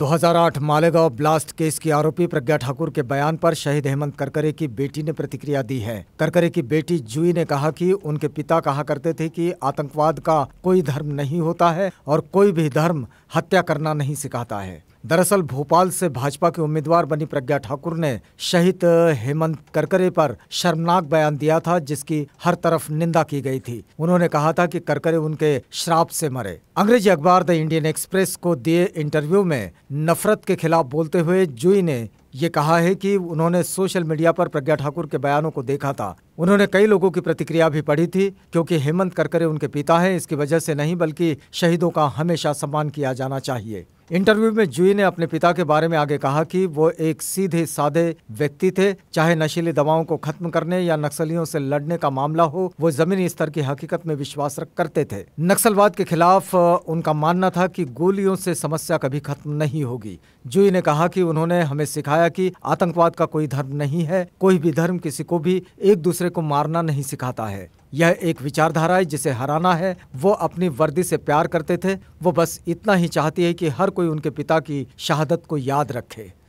2008 Malegaon blast case की आरोपी प्रज्ञा ठाकुर के बयान पर शहीद हेमंत करकरे की बेटी ने प्रतिक्रिया दी है करकरे की बेटी जुई ने कहा कि उनके पिता कहा करते थे कि आतंकवाद का कोई धर्म नहीं होता है और कोई भी धर्म हत्या करना नहीं सिखाता है दरअसल भोपाल से भाजपा के उम्मीदवार बनी प्रज्ञा ठाकुर ने शहीद हेमंत करकरे पर शर्मनाक बयान दिया था जिसकी हर तरफ निंदा की गई थी उन्होंने कहा था कि करकरे उनके श्राप से मरे अंग्रेजी अखबार द इंडियन एक्सप्रेस को दिए इंटरव्यू में नफरत के खिलाफ बोलते हुए जुई ने ये कहा है कि उन्होंने सोशल मीडिया पर प्रज्ञा ठाकुर के बयानों को देखा था उन्होंने कई लोगों की प्रतिक्रिया भी पढ़ी थी क्योंकि हेमंत करकरे उनके पिता हैं इसकी वजह से नहीं बल्कि शहीदों का हमेशा सम्मान किया जाना चाहिए इंटरव्यू में जुई ने अपने पिता के बारे में आगे कहा कि वो एक सीधे साधे व्यक्ति थे चाहे नशीली दवाओं को खत्म करने या नक्सलियों से लड़ने का मामला हो वो जमीनी स्तर की हकीकत में विश्वास रख करते थे नक्सलवाद के खिलाफ उनका मानना था कि गोलियों से समस्या कभी खत्म नहीं होगी जुई ने कहा कि उन्होंने हमें सिखाया कि आतंकवाद का कोई धर्म नहीं है कोई भी धर्म किसी को भी एक दूसरे को मारना नहीं सिखाता है यह एक विचारधारा है जिसे हराना है वो अपनी वर्दी से प्यार करते थे वो बस इतना ही चाहती है कि हर कोई उनके पिता की शहादत को याद रखे